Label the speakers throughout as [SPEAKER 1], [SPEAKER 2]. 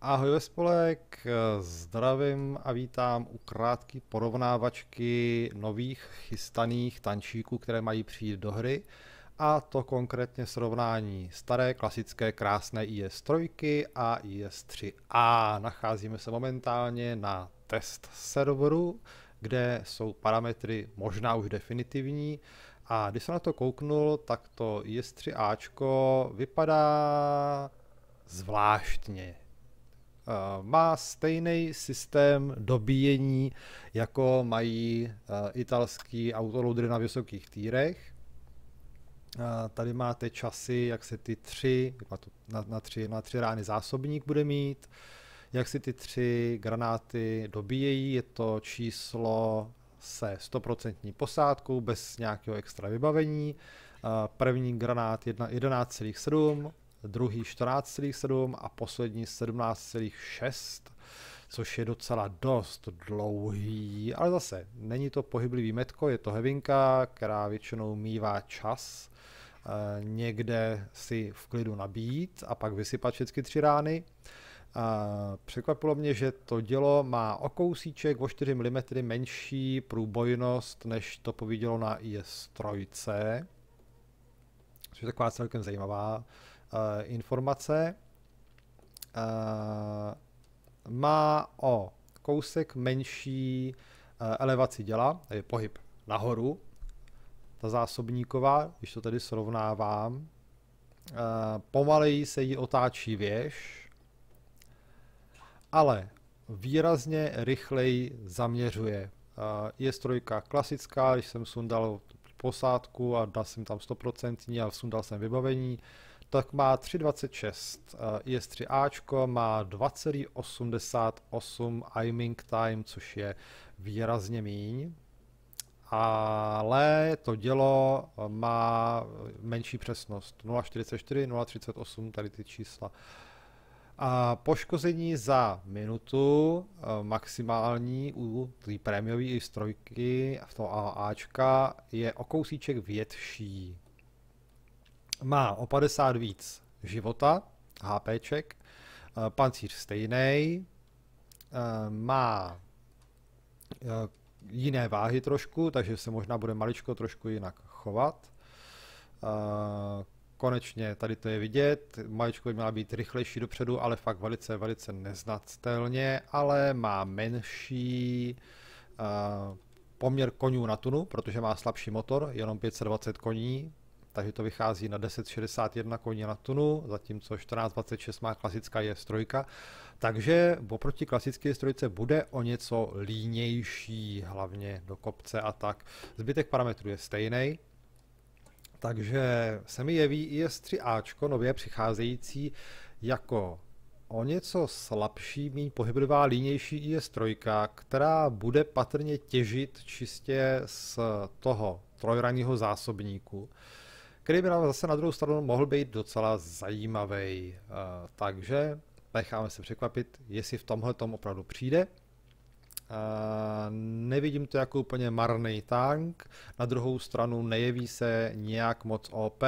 [SPEAKER 1] Ahoj ve spolek, zdravím a vítám u krátké porovnávačky nových chystaných tančíků, které mají přijít do hry. A to konkrétně srovnání staré, klasické, krásné IS-3 a IS-3A. Nacházíme se momentálně na test serveru, kde jsou parametry možná už definitivní. A když jsem na to kouknul, tak to IS-3Ačko vypadá zvláštně Eh, má stejný systém dobíjení, jako mají eh, italský autoloudry na vysokých týrech. Eh, tady máte časy, jak se ty tři, na, na, tři, na tři rány zásobník bude mít, jak si ty tři granáty dobíjejí, je to číslo se 100% posádkou bez nějakého extra vybavení. První granát 1, 11,7, druhý 14,7 a poslední 17,6, což je docela dost dlouhý, ale zase není to pohyblivý metko, je to hevinka, která většinou mývá čas eh, někde si v klidu nabít a pak vysypat všechny tři rány. Eh, překvapilo mě, že to dělo má o kousíček o 4 mm menší průbojnost, než to povídělo na IS 3 což je taková celkem zajímavá uh, informace. Uh, má o kousek menší uh, elevaci děla, je pohyb nahoru, ta zásobníková, když to tedy srovnávám, uh, pomaleji se jí otáčí věž, ale výrazně rychleji zaměřuje. Uh, je strojka klasická, když jsem sundal posádku a dal jsem tam 100% a sundal jsem vybavení, tak má 3.26 eh, IS-3Ačko, má 2,88 aiming time, což je výrazně míň, ale to dělo eh, má menší přesnost 0,44, 0,38, tady ty čísla. Uh, a poškození za minutu eh, maximální u té prémiové strojky v toho AAčka je o kousíček větší. Má o 50 víc života, HPček, eh, pancíř stejný, eh, má jiné váhy trošku, takže se možná bude maličko trošku jinak chovat konečně tady to je vidět. Maličko by měla být rychlejší dopředu, ale fakt velice, velice neznatelně, ale má menší uh, poměr konňů na tunu, protože má slabší motor, jenom 520 koní, takže to vychází na 1061 koní na tunu, zatímco 1426 má klasická je strojka. Takže oproti klasické strojce bude o něco línější, hlavně do kopce a tak. Zbytek parametrů je stejný, takže se mi jeví IS-3Ačko nově přicházející jako o něco slabší, méně pohyblivá, línější IS-3, která bude patrně těžit čistě z toho trojraního zásobníku, který by nám zase na druhou stranu mohl být docela zajímavý. Eh, takže necháme se překvapit, jestli v tomhle tom opravdu přijde. Eh, nevidím to jako úplně marný tank, na druhou stranu nejeví se nějak moc OP,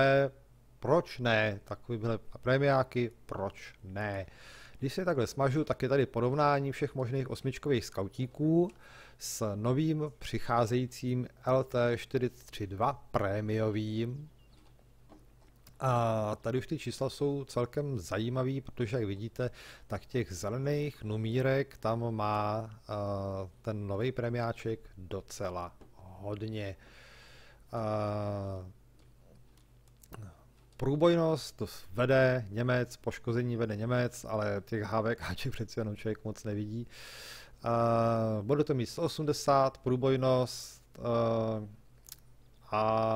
[SPEAKER 1] proč ne? Takovýhle premiáky, proč ne? Když se takhle smažu, tak je tady porovnání všech možných osmičkových skautíků s novým přicházejícím LT432 prémiovým, a tady už ty čísla jsou celkem zajímavý, protože jak vidíte, tak těch zelených numírek tam má ten nový premiáček docela hodně. průbojnost vede Němec, poškození vede Němec, ale těch HVKček přeci jenom člověk moc nevidí. bude to mít 180, průbojnost, a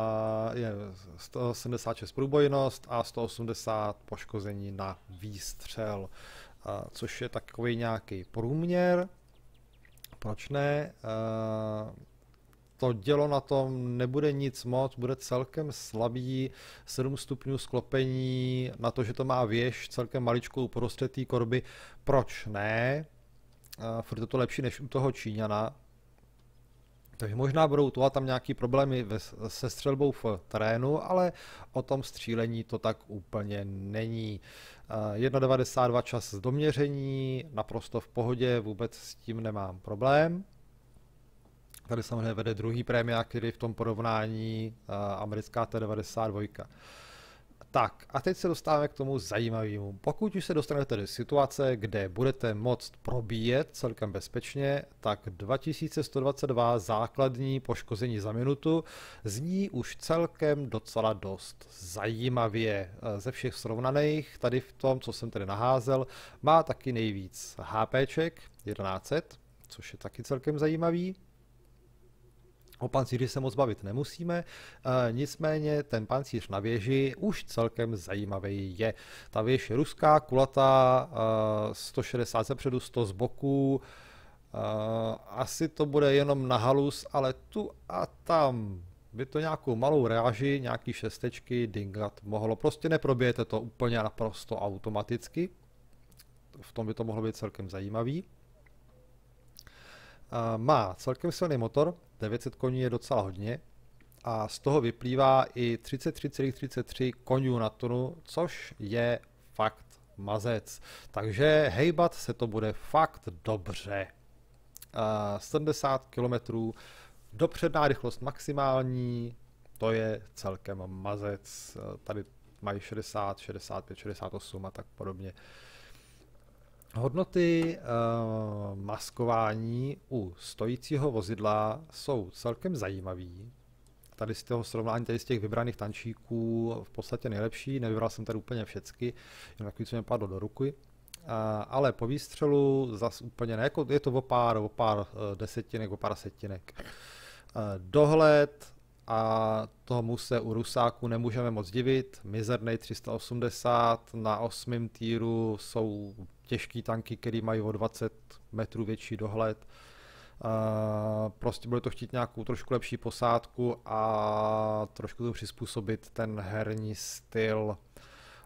[SPEAKER 1] je 176 průbojnost a 180 poškození na výstřel, což je takový nějaký průměr. Proč ne? To dělo na tom nebude nic moc, bude celkem slabý, 7 stupňů sklopení, na to, že to má věž celkem maličkou uprostřed té korby, proč ne? Furt je to lepší než u toho Číňana, takže možná budou tu a tam nějaký problémy ve, se střelbou v terénu, ale o tom střílení to tak úplně není. 1,92 eh, čas z doměření, naprosto v pohodě, vůbec s tím nemám problém. Tady samozřejmě vede druhý prémia, který v tom porovnání eh, americká T92. Tak a teď se dostáváme k tomu zajímavému. Pokud už se dostanete do situace, kde budete moct probíjet celkem bezpečně, tak 2122 základní poškození za minutu zní už celkem docela dost zajímavě. Ze všech srovnaných, tady v tom, co jsem tady naházel, má taky nejvíc HPček 1100, což je taky celkem zajímavý. O pancíři se moc bavit nemusíme, e, nicméně ten pancíř na věži už celkem zajímavý je. Ta věž je ruská, kulatá, e, eh, 160 zepředu, 100 z boku, e, asi to bude jenom na halus, ale tu a tam by to nějakou malou reáži, nějaký šestečky dingat mohlo. Prostě neprobějete to úplně naprosto automaticky. V tom by to mohlo být celkem zajímavý. Má celkem silný motor, 900 koní je docela hodně a z toho vyplývá i 33,33 koní na tunu, což je fakt mazec. Takže hejbat se to bude fakt dobře. 70 km dopředná rychlost maximální, to je celkem mazec. Tady mají 60, 65, 68 a tak podobně. Hodnoty uh, maskování u stojícího vozidla jsou celkem zajímavý. Tady z toho srovnání, tady z těch vybraných tančíků v podstatě nejlepší, nevybral jsem tady úplně všecky, jenom takový, co mi padlo do ruky. Uh, ale po výstřelu zas úplně ne, jako je to o pár, o pár uh, desetinek, o pár setinek. Uh, dohled a tomu se u Rusáku nemůžeme moc divit. Mizernej 380 na 8. týru jsou těžký tanky, které mají o 20 metrů větší dohled. Uh, prostě bude to chtít nějakou trošku lepší posádku a trošku to přizpůsobit ten herní styl.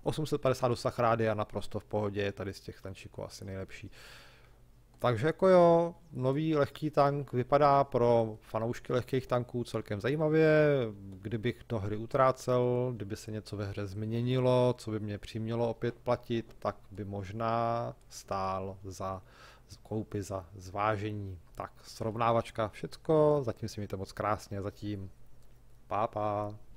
[SPEAKER 1] 850 dosah rádia naprosto v pohodě, je tady z těch tančíků asi nejlepší. Uh, takže jako jo, nový lehký tank vypadá pro fanoušky lehkých tanků celkem zajímavě. Kdybych do hry utrácel, kdyby se něco ve hře změnilo, co by mě přimělo opět platit, tak by možná stál za koupy, za zvážení. Tak srovnávačka, všecko, zatím si mi to moc krásně, zatím pápa. Pa.